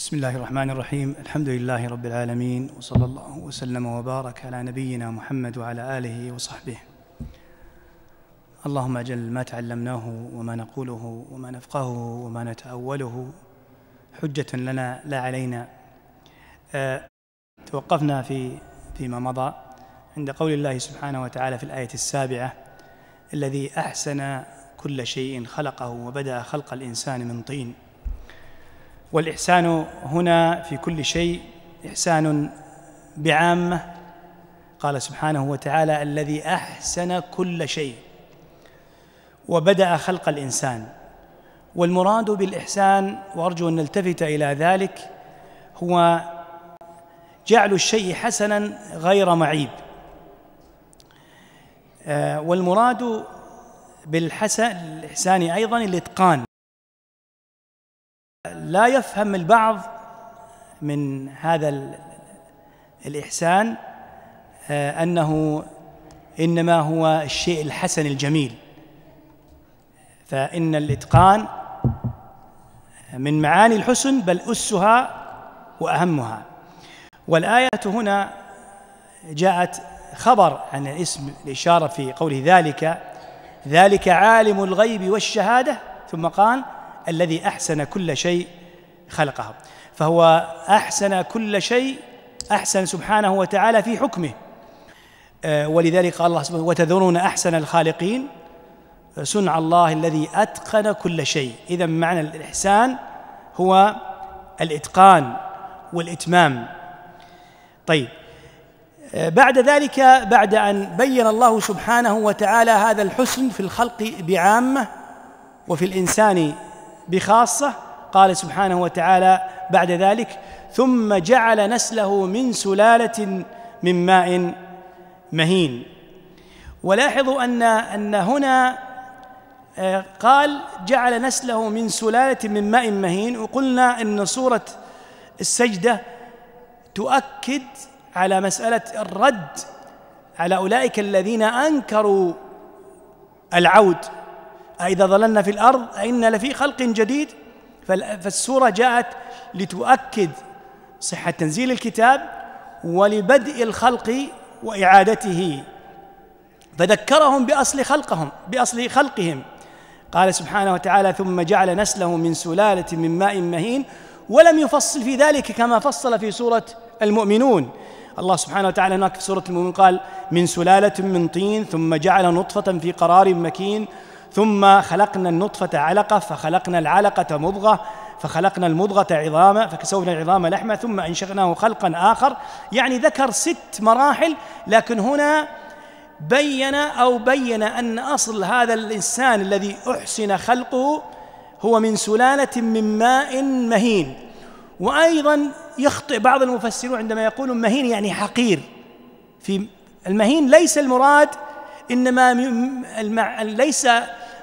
بسم الله الرحمن الرحيم الحمد لله رب العالمين وصلى الله وسلم وبارك على نبينا محمد وعلى آله وصحبه اللهم أجل ما تعلمناه وما نقوله وما نفقهه وما نتأوله حجة لنا لا علينا أه توقفنا في فيما مضى عند قول الله سبحانه وتعالى في الآية السابعة الذي أحسن كل شيء خلقه وبدأ خلق الإنسان من طين والإحسان هنا في كل شيء إحسان بعامة قال سبحانه وتعالى الذي أحسن كل شيء وبدأ خلق الإنسان والمراد بالإحسان وأرجو أن نلتفت إلى ذلك هو جعل الشيء حسنا غير معيب آه، والمراد بالحسن الإحسان أيضا الإتقان لا يفهم البعض من هذا الإحسان آه، أنه إنما هو الشيء الحسن الجميل فإن الإتقان من معاني الحسن بل أسها وأهمها والآية هنا جاءت خبر عن اسم الإشارة في قوله ذلك ذلك عالم الغيب والشهادة ثم قال الذي أحسن كل شيء خلقها فهو أحسن كل شيء أحسن سبحانه وتعالى في حكمه آه، ولذلك قال الله سبحانه وتذرون أحسن الخالقين صنع الله الذي أتقن كل شيء إذا معنى الإحسان هو الإتقان والإتمام طيب آه، بعد ذلك بعد أن بين الله سبحانه وتعالى هذا الحسن في الخلق بعامة وفي الإنسان بخاصة قال سبحانه وتعالى بعد ذلك ثم جعل نسله من سلاله من ماء مهين ولاحظوا ان ان هنا آه، قال جعل نسله من سلاله من ماء مهين وقلنا ان صوره السجده تؤكد على مساله الرد على اولئك الذين انكروا العود أإذا ضللنا في الأرض أئنا لفي خلق جديد فالسورة جاءت لتؤكد صحة تنزيل الكتاب ولبدء الخلق وإعادته فذكرهم بأصل خلقهم بأصل خلقهم قال سبحانه وتعالى ثم جعل نسله من سلالة من ماء مهين ولم يفصل في ذلك كما فصل في سورة المؤمنون الله سبحانه وتعالى هناك في سورة المؤمنون قال من سلالة من طين ثم جعل نطفة في قرار مكين ثم خلقنا النطفة علقة فخلقنا العلقة مضغة فخلقنا المضغة عظاما فكسونا العظام لحما ثم أنشغناه خلقا آخر يعني ذكر ست مراحل لكن هنا بين أو بين أن أصل هذا الإنسان الذي أحسن خلقه هو من سلالة من ماء مهين وأيضا يخطئ بعض المفسرون عندما يقولون مهين يعني حقير في المهين ليس المراد إنما ليس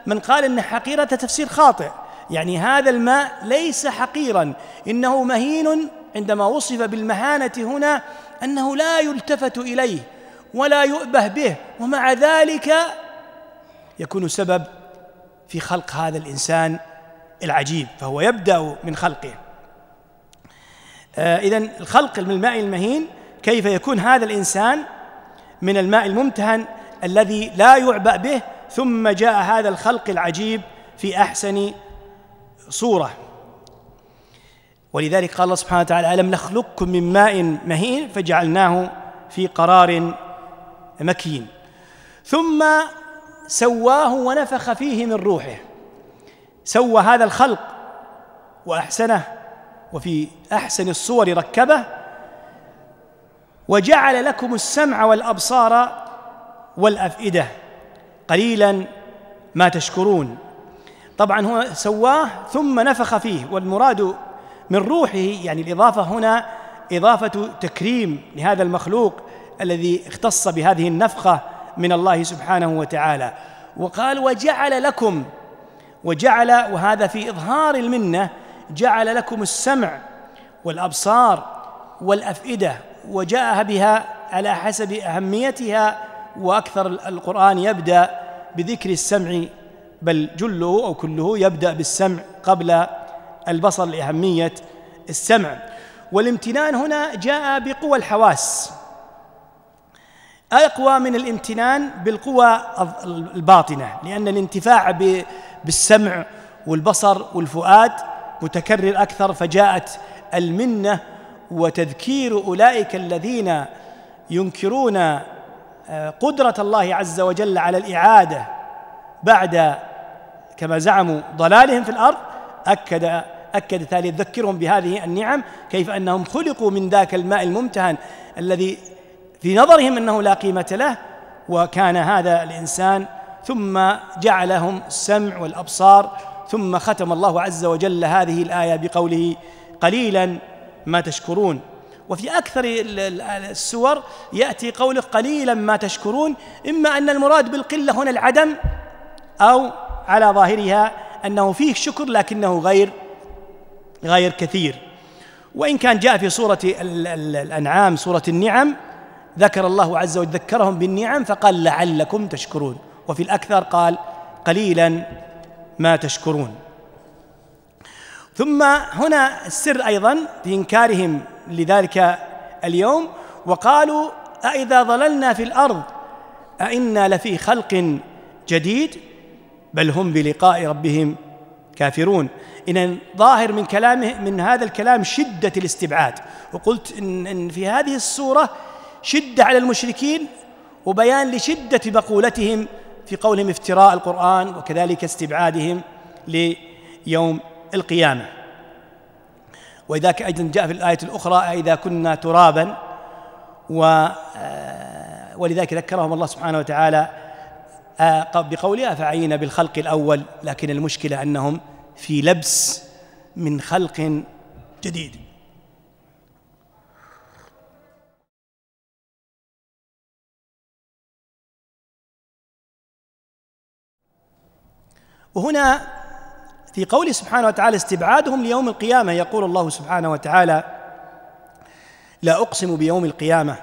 من قال إن حقيرة تفسير خاطئ يعني هذا الماء ليس حقيرا إنه مهين عندما وصف بالمهانة هنا أنه لا يلتفت إليه ولا يؤبه به ومع ذلك يكون سبب في خلق هذا الإنسان العجيب فهو يبدأ من خلقه آه، إذا الخلق من الماء المهين كيف يكون هذا الإنسان من الماء الممتهن الذي لا يعبأ به ثم جاء هذا الخلق العجيب في احسن صوره ولذلك قال الله سبحانه وتعالى الم نخلقكم من ماء مهين فجعلناه في قرار مكين ثم سواه ونفخ فيه من روحه سوى هذا الخلق واحسنه وفي احسن الصور ركبه وجعل لكم السمع والابصار والافئده قليلا ما تشكرون طبعا هو سواه ثم نفخ فيه والمراد من روحه يعني الإضافة هنا إضافة تكريم لهذا المخلوق الذي اختص بهذه النفخة من الله سبحانه وتعالى وقال وجعل لكم وجعل وهذا في إظهار المنة جعل لكم السمع والأبصار والأفئدة وجاءها بها على حسب أهميتها واكثر القران يبدا بذكر السمع بل جله او كله يبدا بالسمع قبل البصر لاهميه السمع والامتنان هنا جاء بقوى الحواس اقوى من الامتنان بالقوى الباطنه لان الانتفاع بالسمع والبصر والفؤاد متكرر اكثر فجاءت المنه وتذكير اولئك الذين ينكرون قدرة الله عز وجل على الإعادة بعد كما زعموا ضلالهم في الأرض أكد أكد تالي ذكرهم بهذه النعم كيف أنهم خلقوا من ذاك الماء الممتهن الذي في نظرهم أنه لا قيمة له وكان هذا الإنسان ثم جعلهم السمع والأبصار ثم ختم الله عز وجل هذه الآية بقوله قليلا ما تشكرون وفي أكثر السور يأتي قوله قليلا ما تشكرون إما أن المراد بالقلة هنا العدم أو على ظاهرها أنه فيه شكر لكنه غير غير كثير وإن كان جاء في سورة الأنعام سورة النعم ذكر الله عز وجل ذكرهم بالنعم فقال لعلكم تشكرون وفي الأكثر قال قليلا ما تشكرون ثم هنا السر أيضا في إنكارهم لذلك اليوم وقالوا أإذا ضللنا في الأرض أئنا لفي خلق جديد بل هم بلقاء ربهم كافرون إذا ظاهر من كلامه من هذا الكلام شدة الاستبعاد وقلت إن, إن في هذه الصورة شدة على المشركين وبيان لشدة بقولتهم في قولهم افتراء القرآن وكذلك استبعادهم ليوم القيامه وإذاك أيضا جاء في الآية الأخرى إذا كنا ترابا و آه، ولذلك ذكرهم الله سبحانه وتعالى آه، بقولها فعينا بالخلق الأول لكن المشكلة أنهم في لبس من خلق جديد وهنا في قوله سبحانه وتعالى استبعادهم ليوم القيامة يقول الله سبحانه وتعالى لا أقسم بيوم القيامة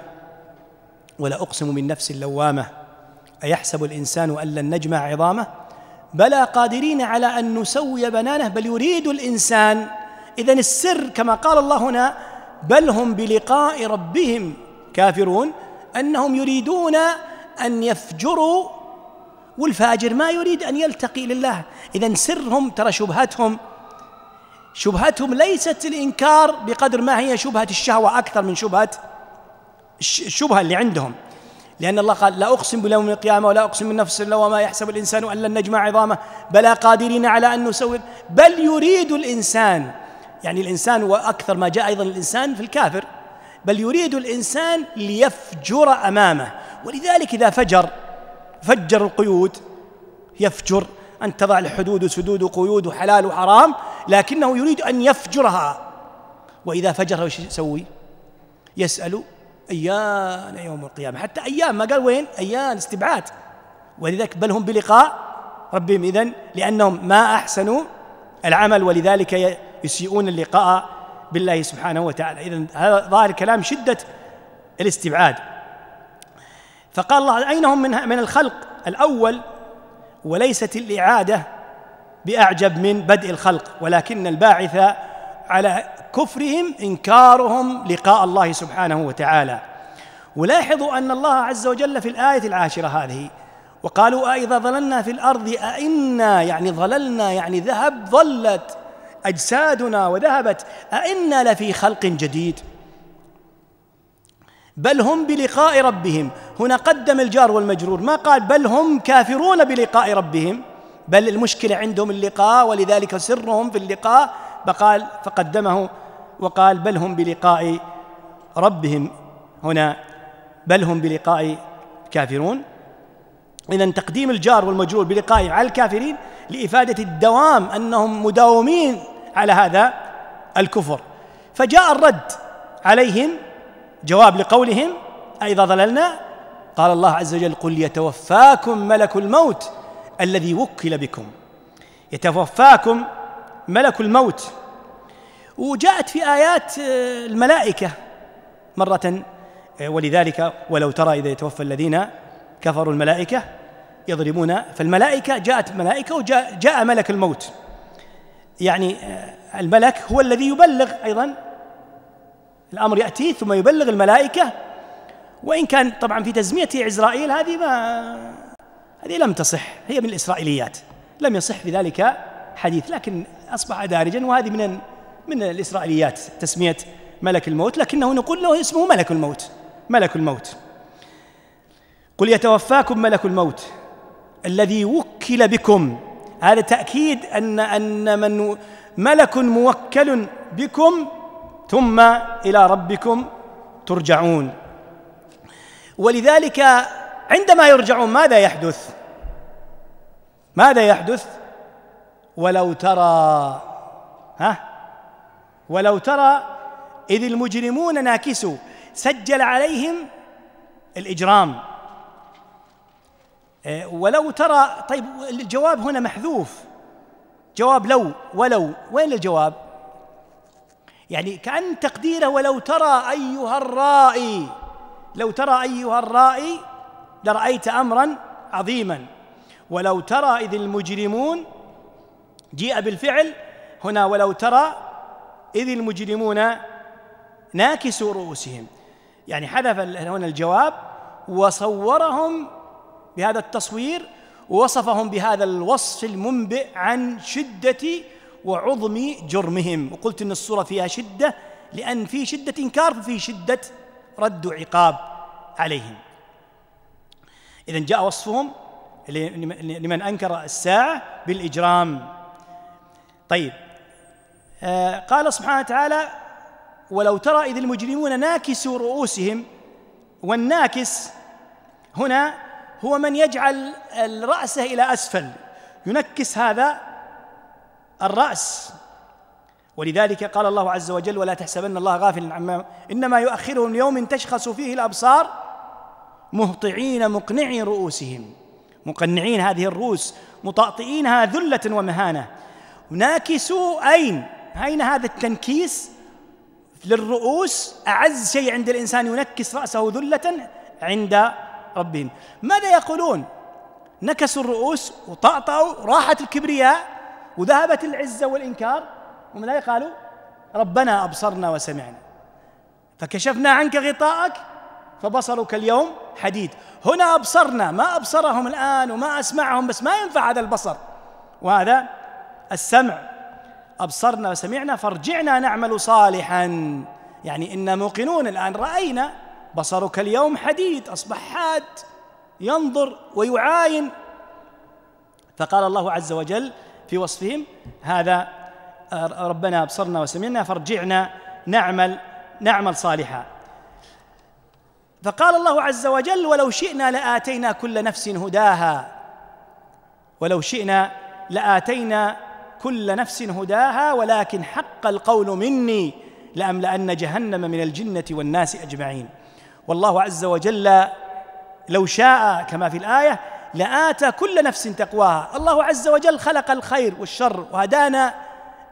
ولا أقسم بالنفس اللوامة أيحسب الإنسان أن لن نجمع عظامه بلى قادرين على أن نسوي بنانه بل يريد الإنسان إذا السر كما قال الله هنا بل هم بلقاء ربهم كافرون أنهم يريدون أن يفجروا والفاجر ما يريد أن يلتقي لله إذا سرهم ترى شبهتهم شبهتهم ليست الإنكار بقدر ما هي شبهة الشهوة أكثر من شبهة الشبهة اللي عندهم لأن الله قال لا أقسم بيوم القيامة ولا أقسم بالنفس وما يحسب الإنسان أن لن نجمع عظامه بلا قادرين على أن نسوي بل يريد الإنسان يعني الإنسان وأكثر ما جاء أيضا الإنسان في الكافر بل يريد الإنسان ليفجر أمامه ولذلك إذا فجر فجر القيود يفجر أن تضع الحدود وسدود وقيود وحلال وحرام لكنه يريد أن يفجرها وإذا فجرها وش يسوي يسأل أيان يوم القيامة حتى أيام ما قال وين أيان استبعاد ولذلك بل هم بلقاء ربهم إذن لأنهم ما أحسنوا العمل ولذلك يسيئون اللقاء بالله سبحانه وتعالى إذن هذا ظاهر كلام شدة الاستبعاد فقال الله أين هم من, من الخلق الأول وليست الإعادة بأعجب من بدء الخلق ولكن الباعث على كفرهم إنكارهم لقاء الله سبحانه وتعالى ولاحظوا أن الله عز وجل في الآية العاشرة هذه وقالوا أإذا ظللنا في الأرض أئنا يعني ظللنا يعني ذهب ظلت أجسادنا وذهبت أئنا لفي خلق جديد بل هم بلقاء ربهم هنا قدم الجار والمجرور ما قال بل هم كافرون بلقاء ربهم بل المشكلة عندهم اللقاء ولذلك سرهم في اللقاء فقال فقدمه وقال بل هم بلقاء ربهم هنا بل هم بلقاء كافرون إذا تقديم الجار والمجرور بلقاء على الكافرين لإفادة الدوام أنهم مداومين على هذا الكفر فجاء الرد عليهم جواب لقولهم أإذا ضللنا قال الله عز وجل قل يتوفاكم ملك الموت الذي وكل بكم يتوفاكم ملك الموت وجاءت في آيات آه، الملائكة مرة آه، ولذلك ولو ترى إذا يتوفى الذين كفروا الملائكة يضربون فالملائكة جاءت ملائكة وجاء جاء ملك الموت يعني آه، الملك هو الذي يبلغ أيضا الأمر يأتي ثم يبلغ الملائكة وإن كان طبعا في تسميته عزرائيل هذه ما هذه لم تصح هي من الإسرائيليات لم يصح في ذلك حديث لكن أصبح دارجا وهذه من من الإسرائيليات تسمية ملك الموت لكنه نقول له اسمه ملك الموت ملك الموت قل يتوفاكم ملك الموت الذي وكل بكم هذا تأكيد أن أن من ملك موكل بكم ثم إلى ربكم ترجعون ولذلك عندما يرجعون ماذا يحدث ماذا يحدث ولو ترى ها ولو ترى إذ المجرمون ناكسوا سجل عليهم الإجرام إيه، ولو ترى طيب الجواب هنا محذوف جواب لو ولو وين الجواب يعني كأن تقديره ولو ترى أيها الرائي لو ترى أيها الرائي لرأيت أمرا عظيما ولو ترى إذ المجرمون جيء بالفعل هنا ولو ترى إذ المجرمون ناكسوا رؤوسهم يعني حذف هنا الجواب وصورهم بهذا التصوير ووصفهم بهذا الوصف المنبئ عن شدة وعظم جرمهم وقلت ان الصوره فيها شده لان في شده انكار وفي شده رد عقاب عليهم اذا جاء وصفهم لمن انكر الساعه بالاجرام طيب آه قال سبحانه وتعالى ولو ترى اذ المجرمون ناكسوا رؤوسهم والناكس هنا هو من يجعل الراس الى اسفل ينكس هذا الرأس ولذلك قال الله عز وجل ولا تحسبن الله غافلا عما إنما يؤخرهم ليوم تشخص فيه الأبصار مهطعين مقنعي رؤوسهم مقنعين هذه الرؤوس مطاطئينها ذلة ومهانة ناكسوا أين أين هذا التنكيس للرؤوس أعز شيء عند الإنسان ينكس رأسه ذلة عند ربهم ماذا يقولون نكسوا الرؤوس وطأطأوا راحت الكبرياء وذهبت العزة والإنكار هم لا قالوا ربنا أبصرنا وسمعنا فكشفنا عنك غطاءك فبصرك اليوم حديد هنا أبصرنا ما أبصرهم الآن وما أسمعهم بس ما ينفع هذا البصر وهذا السمع أبصرنا وسمعنا فارجعنا نعمل صالحا يعني إنا موقنون الآن رأينا بصرك اليوم حديد أصبح حاد ينظر ويعاين فقال الله عز وجل في وصفهم هذا آه، ربنا أبصرنا وسمعنا فارجعنا نعمل نعمل صالحا فقال الله عز وجل ولو شئنا لآتينا كل نفس هداها ولو شئنا لآتينا كل نفس هداها ولكن حق القول مني لأملأن جهنم من الجنة والناس أجمعين والله عز وجل لو شاء كما في الآية لآتى كل نفس تقواها الله عز وجل خلق الخير والشر وهدانا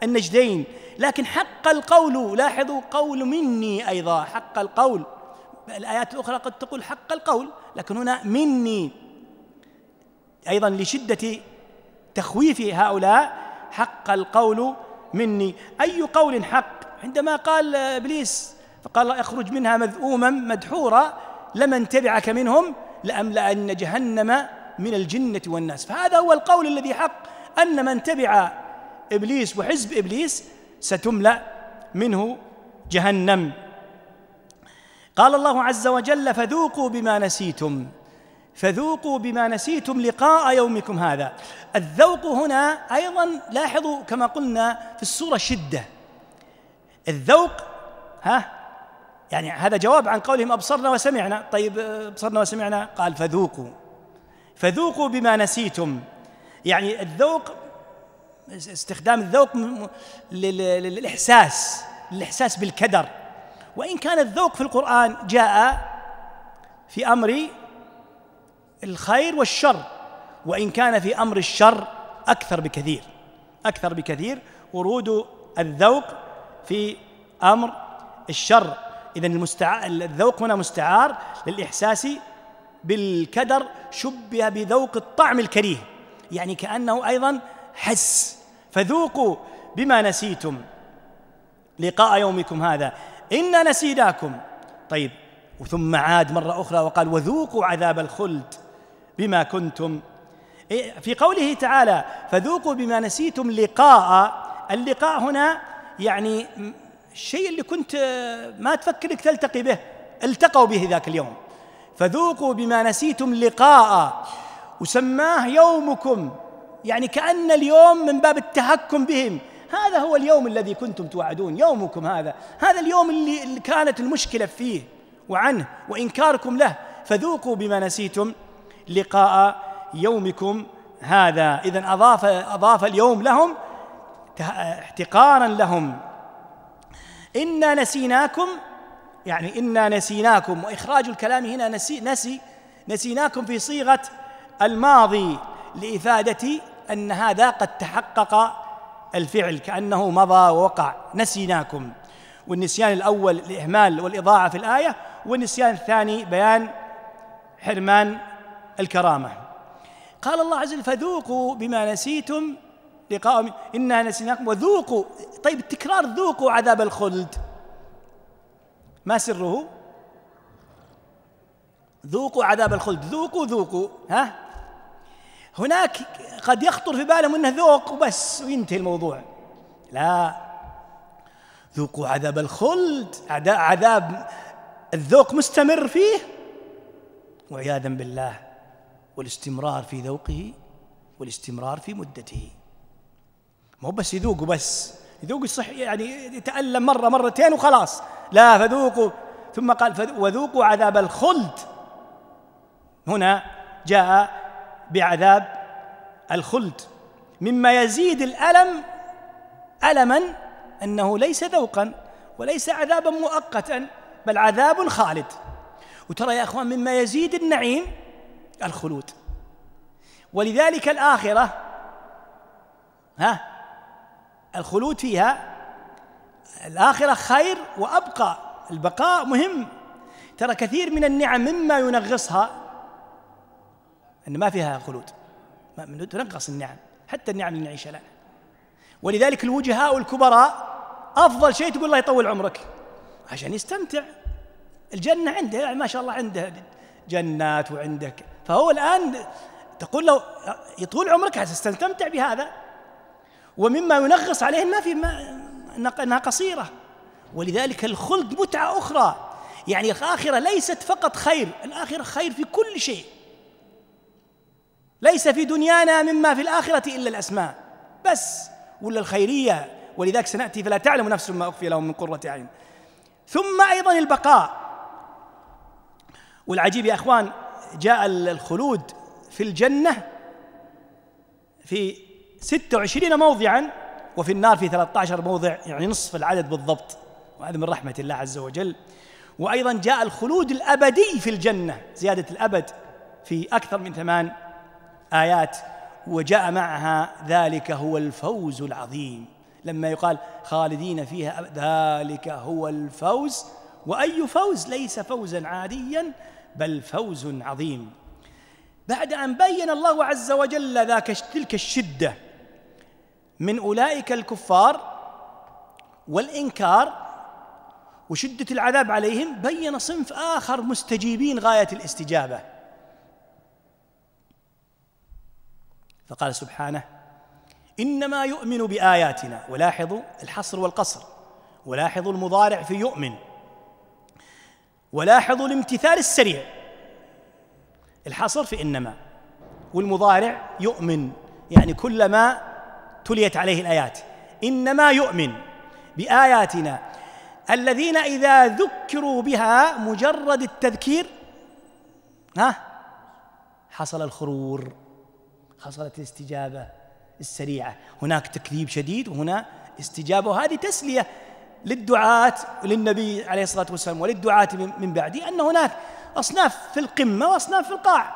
النجدين لكن حق القول لاحظوا قول مني أيضا حق القول الآيات الأخرى قد تقول حق القول لكن هنا مني أيضا لشدة تخويف هؤلاء حق القول مني أي قول حق عندما قال إبليس فقال اخرج منها مذءوما مدحورا لمن تبعك منهم لأملأن جهنم من الجنة والناس فهذا هو القول الذي حق أن من تبع إبليس وحزب إبليس ستملأ منه جهنم قال الله عز وجل فذوقوا بما نسيتم فذوقوا بما نسيتم لقاء يومكم هذا الذوق هنا أيضا لاحظوا كما قلنا في السورة شدة الذوق ها يعني هذا جواب عن قولهم أبصرنا وسمعنا طيب أبصرنا وسمعنا قال فذوقوا فذوقوا بما نسيتم يعني الذوق استخدام الذوق للإحساس للإحساس بالكدر وإن كان الذوق في القرآن جاء في أمر الخير والشر وإن كان في أمر الشر أكثر بكثير أكثر بكثير ورود الذوق في أمر الشر إذا المستع... الذوق هنا مستعار للإحساس بالكدر شبه بذوق الطعم الكريه يعني كأنه أيضا حس فذوقوا بما نسيتم لقاء يومكم هذا إنا نسيناكم طيب ثم عاد مرة أخرى وقال وذوقوا عذاب الخلد بما كنتم إيه، في قوله تعالى فذوقوا بما نسيتم لقاء اللقاء هنا يعني الشيء اللي كنت آه، ما تفكر انك تلتقي به التقوا به ذاك اليوم فذوقوا بما نسيتم لقاء وسماه يومكم يعني كأن اليوم من باب التهكم بهم هذا هو اليوم الذي كنتم توعدون يومكم هذا هذا اليوم اللي كانت المشكلة فيه وعنه وإنكاركم له فذوقوا بما نسيتم لقاء يومكم هذا إذا أضاف أضاف اليوم لهم احتقارا لهم إنا نسيناكم يعني إنا نسيناكم وإخراج الكلام هنا نسي نسي نسيناكم في صيغة الماضي لإفادة أن هذا قد تحقق الفعل كأنه مضى ووقع نسيناكم والنسيان الأول الإهمال والإضاعة في الآية والنسيان الثاني بيان حرمان الكرامة قال الله عز وجل فذوقوا بما نسيتم لقاء إنا نسيناكم وذوقوا طيب التكرار ذوقوا عذاب الخلد ما سره ذوقوا عذاب الخلد ذوقوا ذوقوا ها هناك قد يخطر في بالهم انه ذوق وبس وينتهي الموضوع لا ذوقوا عذاب الخلد عذاب الذوق مستمر فيه وعياذا بالله والاستمرار في ذوقه والاستمرار في مدته مو بس يذوق وبس يذوق يصح يعني يتألم مرة مرتين وخلاص لا فذوقوا ثم قال وذوقوا عذاب الخلد هنا جاء بعذاب الخلد مما يزيد الألم ألما أنه ليس ذوقا وليس عذابا مؤقتا بل عذاب خالد وترى يا أخوان مما يزيد النعيم الخلود ولذلك الآخرة ها الخلود فيها الآخرة خير وأبقى البقاء مهم ترى كثير من النعم مما ينغصها أن ما فيها خلود ما تنغص النعم حتى النعم اللي نعيشها الآن ولذلك الوجهاء والكبراء أفضل شيء تقول الله يطول عمرك عشان يستمتع الجنة عنده يعني ما شاء الله عنده جنات وعندك فهو الآن تقول له يطول عمرك عشان تستمتع بهذا ومما ينغص عليه ما في ما أنها قصيرة ولذلك الخلد متعة أخرى يعني الآخرة ليست فقط خير الآخرة خير في كل شيء ليس في دنيانا مما في الآخرة إلا الأسماء بس ولا الخيرية ولذلك سنأتي فلا تعلم نفس ما أخفي لهم من قرة عين ثم أيضا البقاء والعجيب يا أخوان جاء الخلود في الجنة في 26 موضعا وفي النار في 13 موضع يعني نصف العدد بالضبط وهذا من رحمة الله عز وجل وأيضا جاء الخلود الأبدي في الجنة زيادة الأبد في أكثر من ثمان آيات وجاء معها ذلك هو الفوز العظيم لما يقال خالدين فيها ذلك هو الفوز وأي فوز ليس فوزا عاديا بل فوز عظيم بعد أن بين الله عز وجل ذاك تلك الشدة من أولئك الكفار والإنكار وشدة العذاب عليهم بين صنف آخر مستجيبين غاية الاستجابة فقال سبحانه إنما يؤمن بآياتنا ولاحظوا الحصر والقصر ولاحظوا المضارع في يؤمن ولاحظوا الامتثال السريع الحصر في إنما والمضارع يؤمن يعني كلما تليت عليه الآيات إنما يؤمن بآياتنا الذين إذا ذكروا بها مجرد التذكير ها حصل الخرور حصلت الاستجابة السريعة هناك تكذيب شديد وهنا استجابة وهذه تسلية للدعاة للنبي عليه الصلاة والسلام وللدعاة من بعدي أن هناك أصناف في القمة وأصناف في القاع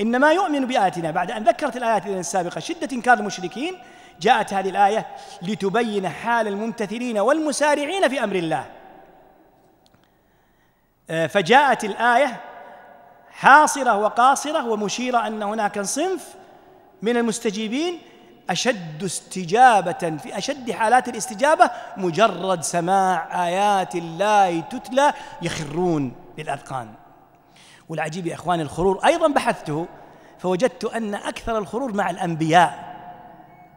إنما يؤمن بآياتنا بعد أن ذكرت الآيات السابقة شدة إنكار المشركين جاءت هذه الآية لتبين حال الممتثلين والمسارعين في أمر الله آه، فجاءت الآية حاصرة وقاصرة ومشيرة أن هناك صنف من المستجيبين أشد استجابة في أشد حالات الاستجابة مجرد سماع آيات الله تتلى يخرون للأذقان والعجيب يا إخواني الخرور أيضا بحثته فوجدت أن أكثر الخرور مع الأنبياء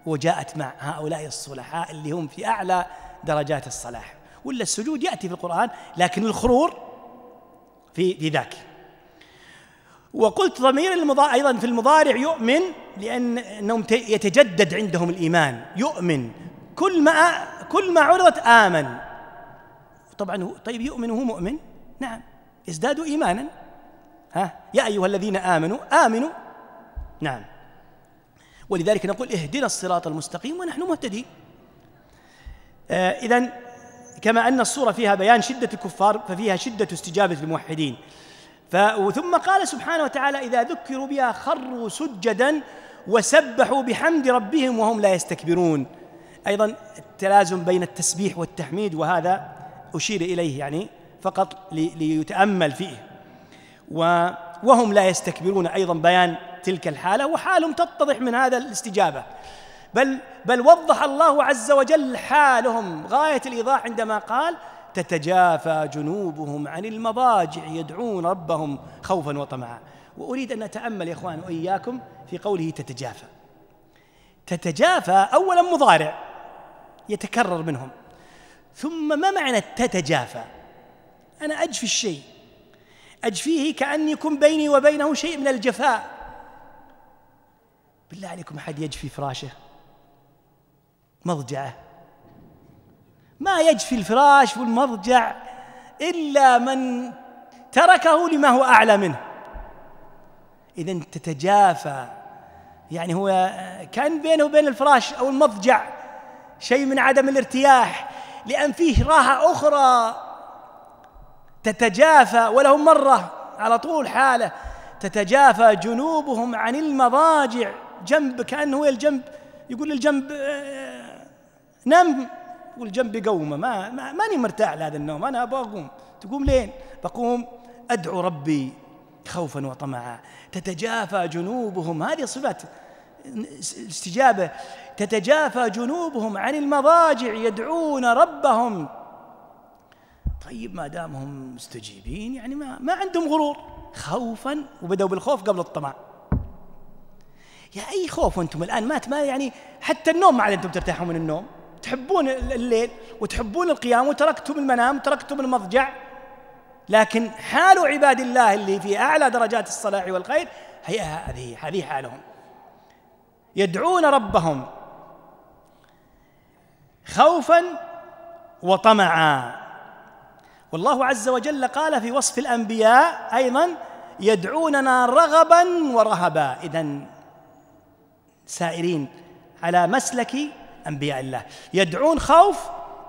وجاءت مع هؤلاء الصلحاء اللي هم في أعلى درجات الصلاح ولا السجود يأتي في القرآن لكن الخرور في في ذاك وقلت ضمير المضارع أيضا في المضارع يؤمن لأنهم يتجدد عندهم الإيمان يؤمن كل ما كل ما عرضت آمن طبعا هو طيب يؤمن وهو مؤمن نعم ازدادوا إيمانا ها يا أيها الذين آمنوا آمنوا نعم ولذلك نقول اهدنا الصراط المستقيم ونحن مهتدين آه، إذا كما أن الصورة فيها بيان شدة الكفار ففيها شدة استجابة الموحدين ثم قال سبحانه وتعالى إذا ذكروا بها خروا سجدا وسبحوا بحمد ربهم وهم لا يستكبرون أيضا التلازم بين التسبيح والتحميد وهذا أشير إليه يعني فقط ليتأمل فيه وهم لا يستكبرون أيضا بيان تلك الحالة وحالهم تتضح من هذا الاستجابة بل بل وضح الله عز وجل حالهم غاية الإيضاح عندما قال تتجافى جنوبهم عن المضاجع يدعون ربهم خوفا وطمعا وأريد أن أتأمل يا إخوان وإياكم في قوله تتجافى تتجافى أولا مضارع يتكرر منهم ثم ما معنى تتجافى أنا أجفي الشيء أجفيه كأن يكون بيني وبينه شيء من الجفاء بالله عليكم أحد يجفي فراشه مضجعه ما يجفي الفراش والمضجع إلا من تركه لما هو أعلى منه إذا تتجافى يعني هو كان بينه وبين الفراش أو المضجع شيء من عدم الارتياح لأن فيه راحة أخرى تتجافى ولهم مرة على طول حالة تتجافى جنوبهم عن المضاجع جنب كانه هو الجنب يقول للجنب آه، نم والجنب يقومه ما ما, ما ماني مرتاح لهذا النوم انا ابغى اقوم تقوم لين بقوم ادعو ربي خوفا وطمعا تتجافى جنوبهم هذه صفه الاستجابه تتجافى جنوبهم عن المضاجع يدعون ربهم طيب ما دامهم مستجيبين يعني ما ما عندهم غرور خوفا وبداوا بالخوف قبل الطمع يا أي خوف أنتم الآن مات ما يعني حتى النوم ما عاد أنتم ترتاحون من النوم تحبون الليل وتحبون القيام وتركتم المنام تركتم المضجع لكن حال عباد الله اللي في أعلى درجات الصلاح والخير هي هذه هذه حالهم يدعون ربهم خوفا وطمعا والله عز وجل قال في وصف الأنبياء أيضا يدعوننا رغبا ورهبا إذا سائرين على مسلك أنبياء الله يدعون خوف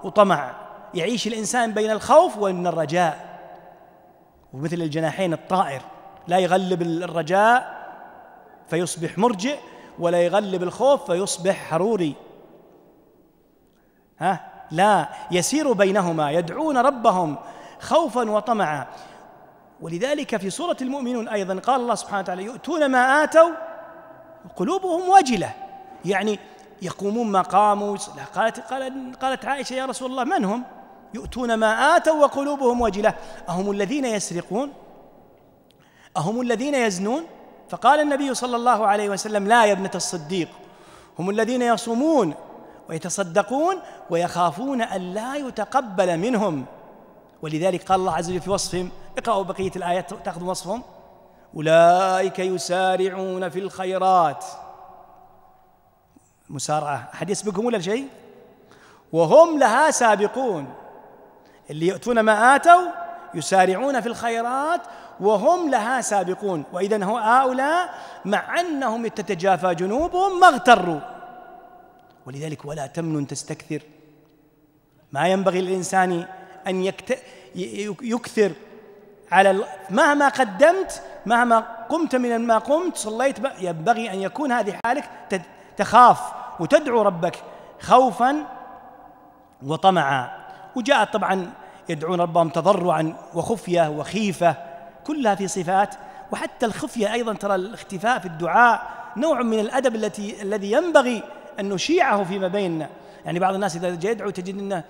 وطمع يعيش الإنسان بين الخوف وبين الرجاء ومثل الجناحين الطائر لا يغلب الرجاء فيصبح مرجئ ولا يغلب الخوف فيصبح حروري ها لا يسير بينهما يدعون ربهم خوفا وطمعا ولذلك في سورة المؤمنون أيضا قال الله سبحانه وتعالى يؤتون ما آتوا قلوبهم وجلة يعني يقومون ما قاموا قالت قالت عائشة يا رسول الله من هم يؤتون ما آتوا وقلوبهم وجلة أهم الذين يسرقون أهم الذين يزنون فقال النبي صلى الله عليه وسلم لا يا ابنة الصديق هم الذين يصومون ويتصدقون ويخافون أن لا يتقبل منهم ولذلك قال الله عز وجل في وصفهم اقرأوا بقية الآيات تأخذ وصفهم أولئك يسارعون في الخيرات مسارعة أحد يسبقهم ولا شيء وهم لها سابقون اللي يؤتون ما آتوا يسارعون في الخيرات وهم لها سابقون وإذا هؤلاء مع أنهم تتجافى جنوبهم ما اغتروا ولذلك ولا تمنن تستكثر ما ينبغي للإنسان أن يكثر على ال... مهما قدمت مهما قمت من ما قمت صليت ينبغي أن يكون هذه حالك تخاف وتدعو ربك خوفا وطمعا وجاءت طبعا يدعون ربهم تضرعا وخفية وخيفة كلها في صفات وحتى الخفية أيضا ترى الاختفاء في الدعاء نوع من الأدب التي الذي ينبغي أن نشيعه فيما بيننا يعني بعض الناس إذا يدعو تجد أنه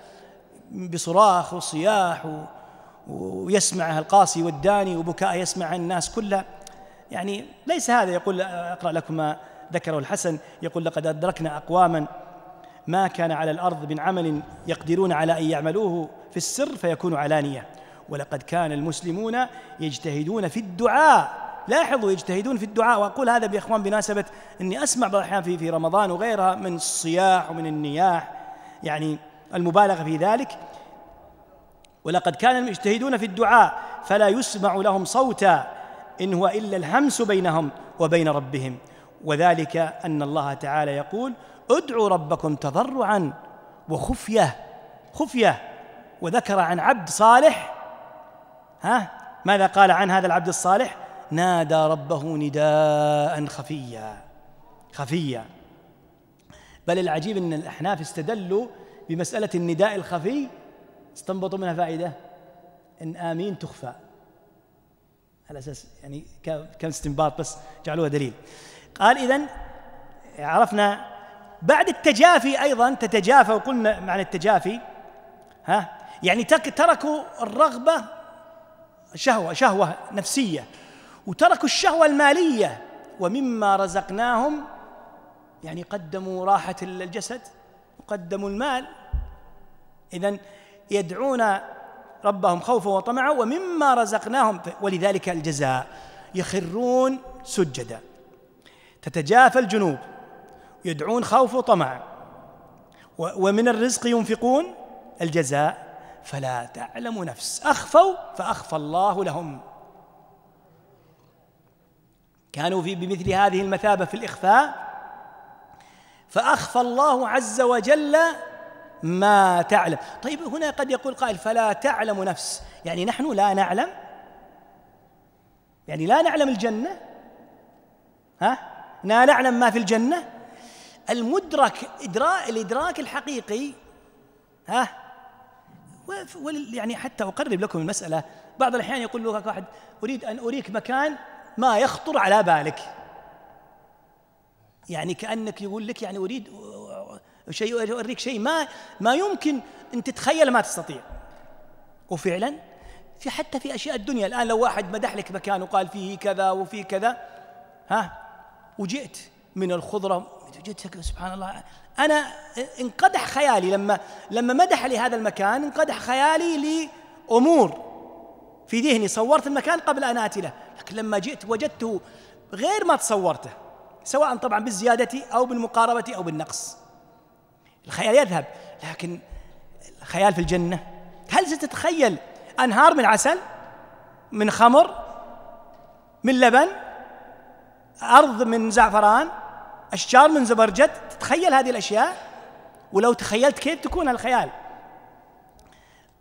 بصراخ وصياح و ويسمعها القاسي والداني وبكاء يسمع الناس كلها يعني ليس هذا يقول أقرأ لكم ما ذكره الحسن يقول لقد أدركنا أقواما ما كان على الأرض من عمل يقدرون على أن يعملوه في السر فيكون علانية ولقد كان المسلمون يجتهدون في الدعاء لاحظوا يجتهدون في الدعاء وأقول هذا بإخوان بمناسبة أني أسمع بعض الأحيان في, في رمضان وغيرها من الصياح ومن النياح يعني المبالغة في ذلك ولقد كان المجتهدون في الدعاء فلا يسمع لهم صوتا إن هو إلا الهمس بينهم وبين ربهم وذلك أن الله تعالى يقول ادعوا ربكم تضرعا وخفية خفية وذكر عن عبد صالح ها ماذا قال عن هذا العبد الصالح نادى ربه نداء خفيا خفيا بل العجيب ان الاحناف استدلوا بمساله النداء الخفي استنبطوا منها فائدة إن آمين تخفى على أساس يعني كان استنباط بس جعلوها دليل قال إذا عرفنا بعد التجافي أيضا تتجافى وقلنا معنى التجافي ها يعني تركوا الرغبة شهوة شهوة نفسية وتركوا الشهوة المالية ومما رزقناهم يعني قدموا راحة الجسد وقدموا المال إذا يدعون ربهم خوفا وطمعا ومما رزقناهم ولذلك الجزاء يخرون سجدا تتجافى الجنوب يدعون خوف وطمع ومن الرزق ينفقون الجزاء فلا تعلم نفس أخفوا فأخفى الله لهم كانوا في بمثل هذه المثابة في الإخفاء فأخفى الله عز وجل ما تعلم طيب هنا قد يقول قائل فلا تعلم نفس يعني نحن لا نعلم يعني لا نعلم الجنة ها لا نعلم ما في الجنة المدرك إدراك الإدراك الحقيقي ها يعني حتى أقرب لكم المسألة بعض الأحيان يقول لك واحد أريد أن أريك مكان ما يخطر على بالك يعني كأنك يقول لك يعني أريد شيء أوريك شيء ما ما يمكن أن تتخيل ما تستطيع وفعلا في حتى في أشياء الدنيا الآن لو واحد مدح لك مكان وقال فيه كذا وفيه كذا ها وجئت من الخضرة جئت سبحان الله أنا انقدح خيالي لما لما مدح لي هذا المكان انقدح خيالي لأمور في ذهني صورت المكان قبل أن آتي له لكن لما جئت وجدته غير ما تصورته سواء طبعا بالزيادة أو بالمقاربة أو بالنقص الخيال يذهب لكن الخيال في الجنة هل ستتخيل أنهار من عسل من خمر من لبن أرض من زعفران أشجار من زبرجد تتخيل هذه الأشياء ولو تخيلت كيف تكون الخيال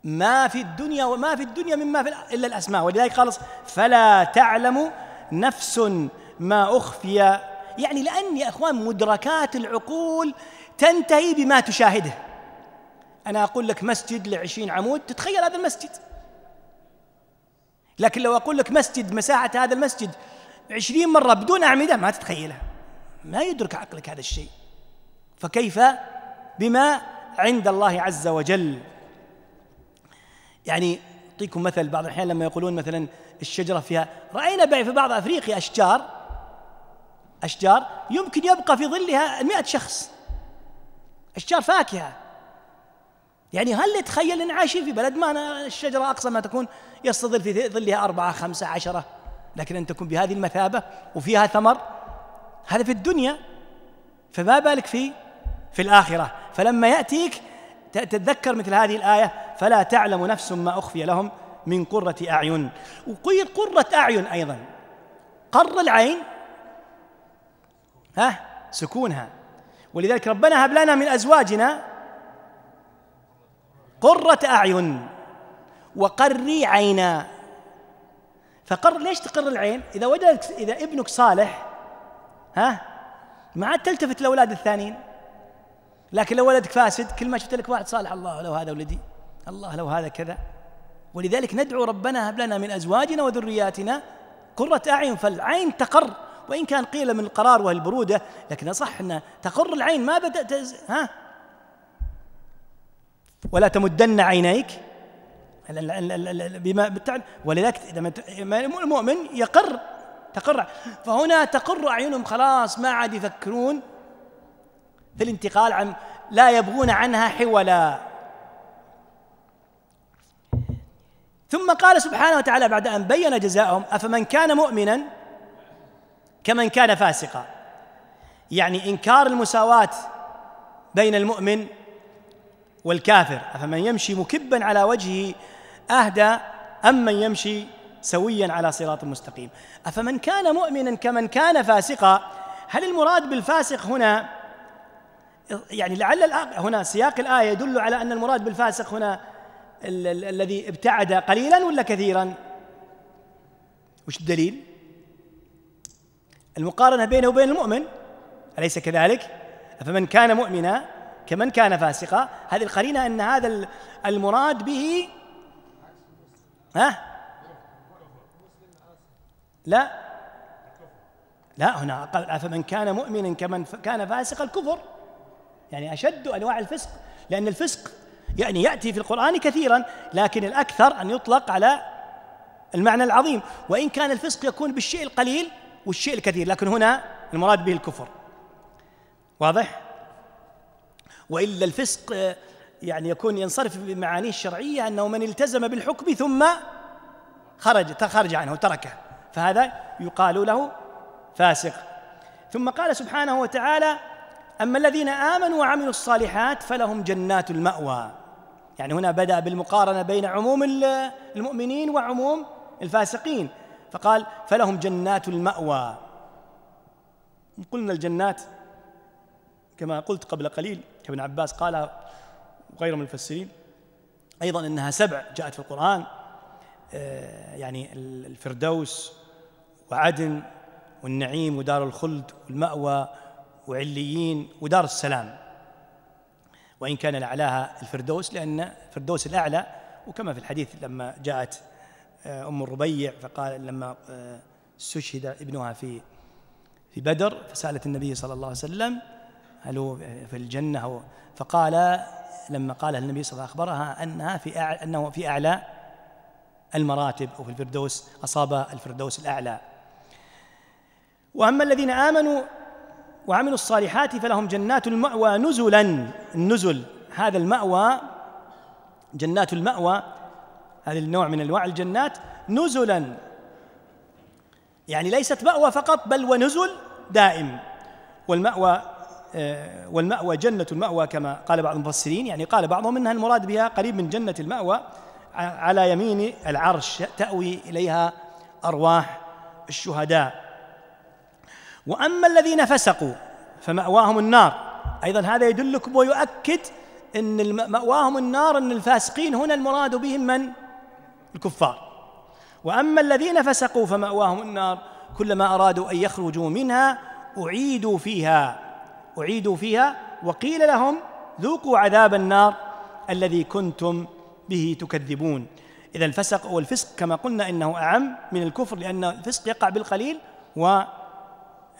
ما في الدنيا وما في الدنيا مما في إلا الأسماء ولذلك قال فلا تعلم نفس ما أخفي يعني لأن يا إخوان مدركات العقول تنتهي بما تشاهده أنا أقول لك مسجد لعشرين عمود تتخيل هذا المسجد لكن لو أقول لك مسجد مساحة هذا المسجد عشرين مرة بدون أعمدة ما تتخيلها ما يدرك عقلك هذا الشيء فكيف بما عند الله عز وجل يعني أعطيكم مثل بعض الأحيان لما يقولون مثلا الشجرة فيها رأينا في بعض أفريقيا أشجار أشجار يمكن يبقى في ظلها مئة شخص أشجار فاكهة يعني هل يتخيل أن عايشين في بلد ما أنا الشجرة أقصى ما تكون يستظل في ظلها أربعة خمسة عشرة لكن أن تكون بهذه المثابة وفيها ثمر هذا في الدنيا فما بالك في في الآخرة فلما يأتيك تتذكر مثل هذه الآية فلا تعلم نفس ما أخفي لهم من قرة أعين وقيل قرة أعين أيضا قر العين ها سكونها ولذلك ربنا هب لنا من أزواجنا قرة أعين وقري عينا فقر ليش تقر العين إذا وجدت إذا ابنك صالح ها ما عاد تلتفت لأولاد الثانيين لكن لو ولدك فاسد كل ما شفت لك واحد صالح الله لو هذا ولدي الله لو هذا كذا ولذلك ندعو ربنا هب لنا من أزواجنا وذرياتنا قرة أعين فالعين تقر وإن كان قيل من القرار والبرودة لكن صح أن تقر العين ما بدأت ها ولا تمدن عينيك بما بالتعب ولذلك المؤمن يقر تقر فهنا تقر أعينهم خلاص ما عاد يفكرون في الانتقال عن لا يبغون عنها حولا ثم قال سبحانه وتعالى بعد أن بين جزاءهم أفمن كان مؤمنا كمن كان فاسقا يعني انكار المساواه بين المؤمن والكافر افمن يمشي مكبا على وجهه اهدى ام من يمشي سويا على صراط مستقيم افمن كان مؤمنا كمن كان فاسقا هل المراد بالفاسق هنا يعني لعل هنا سياق الايه يدل على ان المراد بالفاسق هنا الذي ابتعد قليلا ولا كثيرا وش الدليل المقارنة بينه وبين المؤمن أليس كذلك؟ فمن كان مؤمنا كمن كان فاسقا هذه القرينة أن هذا المراد به ها؟ لا لا هنا قال أفمن كان مؤمنا كمن كان فاسقا الكفر يعني أشد أنواع الفسق لأن الفسق يعني يأتي في القرآن كثيرا لكن الأكثر أن يطلق على المعنى العظيم وإن كان الفسق يكون بالشيء القليل والشيء الكثير لكن هنا المراد به الكفر واضح والا الفسق آه، يعني يكون ينصرف بمعانيه الشرعيه انه من التزم بالحكم ثم خرج خرج عنه تركه فهذا يقال له فاسق ثم قال سبحانه وتعالى اما الذين امنوا وعملوا الصالحات فلهم جنات الماوى يعني هنا بدا بالمقارنه بين عموم المؤمنين وعموم الفاسقين فقال فلهم جنات المأوى قلنا الجنات كما قلت قبل قليل كابن عباس قال وغيره من المفسرين أيضا أنها سبع جاءت في القرآن آه، يعني الفردوس وعدن والنعيم ودار الخلد والمأوى وعليين ودار السلام وإن كان أعلاها الفردوس لأن الفردوس الأعلى وكما في الحديث لما جاءت أم الربيع فقال لما آه، استشهد ابنها في في بدر فسألت النبي صلى الله عليه وسلم هل هو في الجنة فقال لما قال النبي صلى الله عليه وسلم أخبرها أنها في أنه في أعلى المراتب أو في الفردوس أصاب الفردوس الأعلى وأما الذين آمنوا وعملوا الصالحات فلهم جنات المأوى نزلا النزل هذا المأوى جنات المأوى هذا النوع من انواع الجنات نزلا يعني ليست مأوى فقط بل ونزل دائم والمأوى آه، والمأوى جنة المأوى كما قال بعض المفسرين يعني قال بعضهم انها المراد بها قريب من جنة المأوى على يمين العرش تأوي اليها ارواح الشهداء واما الذين فسقوا فمأواهم النار ايضا هذا يدلكم ويؤكد ان مأواهم النار ان الفاسقين هنا المراد بهم من الكفار وأما الذين فسقوا فمأواهم النار كلما أرادوا أن يخرجوا منها أعيدوا فيها أعيدوا فيها وقيل لهم ذوقوا عذاب النار الذي كنتم به تكذبون إذا الفسق أو الفسق كما قلنا إنه أعم من الكفر لأن الفسق يقع بالقليل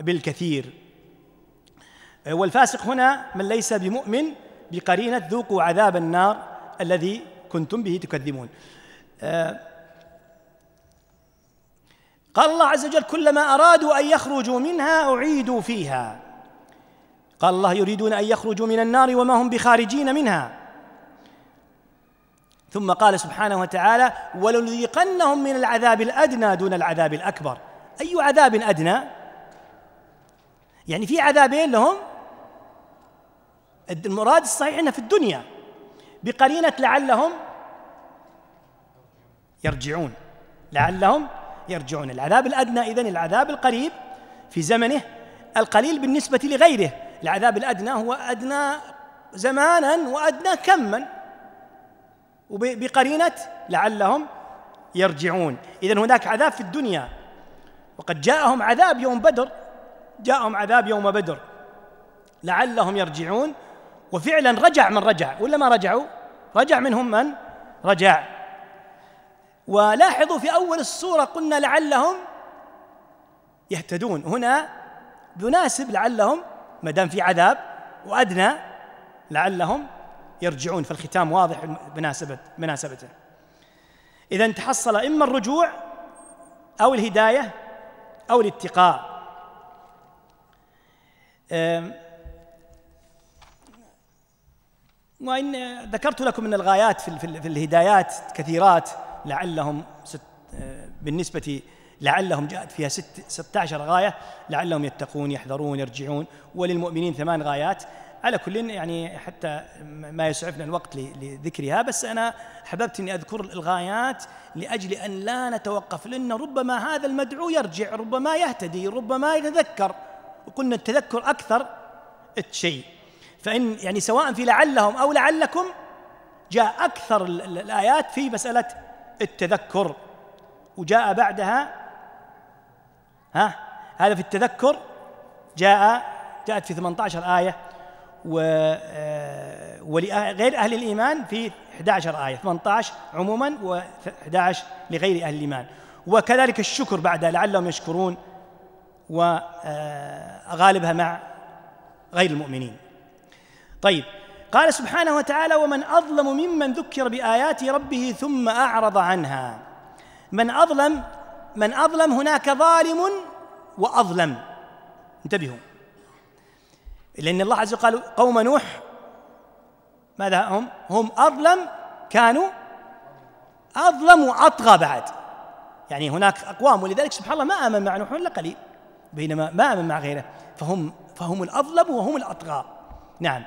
وبالكثير والفاسق هنا من ليس بمؤمن بقرينة ذوقوا عذاب النار الذي كنتم به تكذبون آه، قال الله عز وجل كلما أرادوا أن يخرجوا منها أعيدوا فيها قال الله يريدون أن يخرجوا من النار وما هم بخارجين منها ثم قال سبحانه وتعالى ولنذيقنهم من العذاب الأدنى دون العذاب الأكبر أي عذاب أدنى يعني في عذابين لهم المراد الصحيح أنه في الدنيا بقرينة لعلهم يرجعون لعلهم يرجعون العذاب الأدنى إذن العذاب القريب في زمنه القليل بالنسبة لغيره العذاب الأدنى هو أدنى زمانا وأدنى كما وبقرينة لعلهم يرجعون إذن هناك عذاب في الدنيا وقد جاءهم عذاب يوم بدر جاءهم عذاب يوم بدر لعلهم يرجعون وفعلا رجع من رجع ولا ما رجعوا رجع منهم من رجع ولاحظوا في أول السورة قلنا لعلهم يهتدون هنا يناسب لعلهم ما دام في عذاب وأدنى لعلهم يرجعون فالختام واضح بمناسبة مناسبته إذا تحصل إما الرجوع أو الهداية أو الاتقاء وإن ذكرت لكم أن الغايات في الهدايات كثيرات لعلهم ست آه، بالنسبة لعلهم جاءت فيها ست 16 غاية لعلهم يتقون يحذرون يرجعون وللمؤمنين ثمان غايات على كل يعني حتى ما يسعفنا الوقت لذكرها بس أنا حببت أني أذكر الغايات لأجل أن لا نتوقف لأن ربما هذا المدعو يرجع ربما يهتدي ربما يتذكر وقلنا التذكر أكثر شيء فإن يعني سواء في لعلهم أو لعلكم جاء أكثر الآيات في مسألة التذكر وجاء بعدها ها هذا في التذكر جاء جاءت في 18 آية و آه، ولغير أهل الإيمان في 11 آية 18 عموما و11 لغير أهل الإيمان وكذلك الشكر بعد لعلهم يشكرون وغالبها آه، مع غير المؤمنين طيب قال سبحانه وتعالى ومن أظلم ممن ذكر بآيات ربه ثم أعرض عنها من أظلم من أظلم هناك ظالم وأظلم انتبهوا لأن الله عز وجل قال قوم نوح ماذا هم هم أظلم كانوا أظلم وأطغى بعد يعني هناك أقوام ولذلك سبحان الله ما آمن مع نوح إلا قليل بينما ما آمن مع غيره فهم فهم الأظلم وهم الأطغى نعم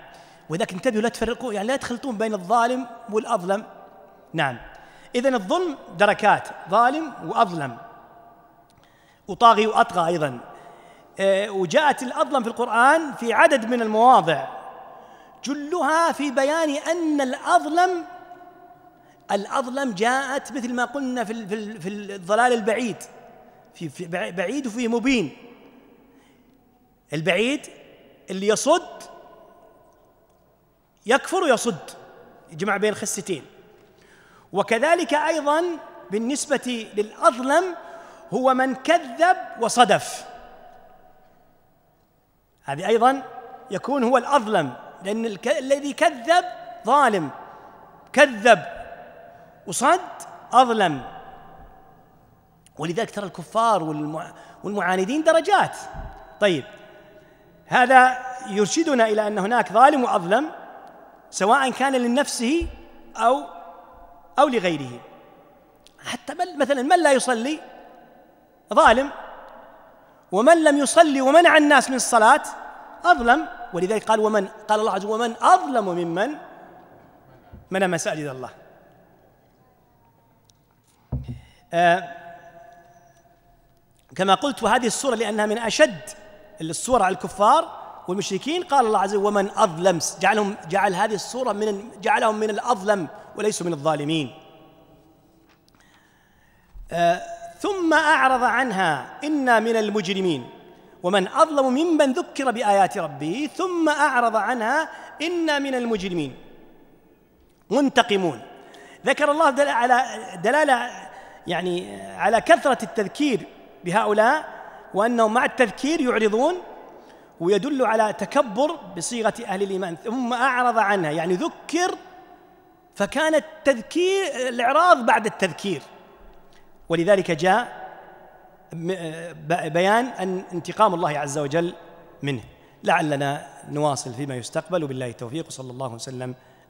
وذاك انتبهوا لا تفرقوا يعني لا تخلطون بين الظالم والأظلم نعم إذا الظلم دركات ظالم وأظلم وطاغي وأطغى أيضا آه، وجاءت الأظلم في القرآن في عدد من المواضع جلها في بيان أن الأظلم الأظلم جاءت مثل ما قلنا في في الضلال البعيد في بعيد وفي مبين البعيد اللي يصد يكفر ويصد يجمع بين خستين وكذلك ايضا بالنسبه للاظلم هو من كذب وصدف هذه ايضا يكون هو الاظلم لان الك... الذي كذب ظالم كذب وصد اظلم ولذلك ترى الكفار والمع... والمعاندين درجات طيب هذا يرشدنا الى ان هناك ظالم واظلم سواء كان لنفسه أو أو لغيره حتى بل مثلا من لا يصلي ظالم ومن لم يصلي ومنع الناس من الصلاة أظلم ولذلك قال ومن قال الله عز وجل ومن أظلم ممن منع مساجد الله آه كما قلت وهذه السورة لأنها من أشد السور على الكفار والمشركين قال الله عز وجل ومن أظلم جعلهم جعل هذه الصورة من جعلهم من الأظلم وليسوا من الظالمين آه ثم أعرض عنها إنا من المجرمين ومن أظلم ممن ذكر بآيات ربه ثم أعرض عنها إنا من المجرمين منتقمون ذكر الله دل على دلالة يعني على كثرة التذكير بهؤلاء وأنهم مع التذكير يعرضون ويدل على تكبر بصيغة أهل الإيمان ثم أعرض عنها يعني ذكر فكان التذكير الإعراض بعد التذكير ولذلك جاء آه، بيان أن انتقام الله عز وجل منه لعلنا نواصل فيما يستقبل وبالله التوفيق صلى الله وسلم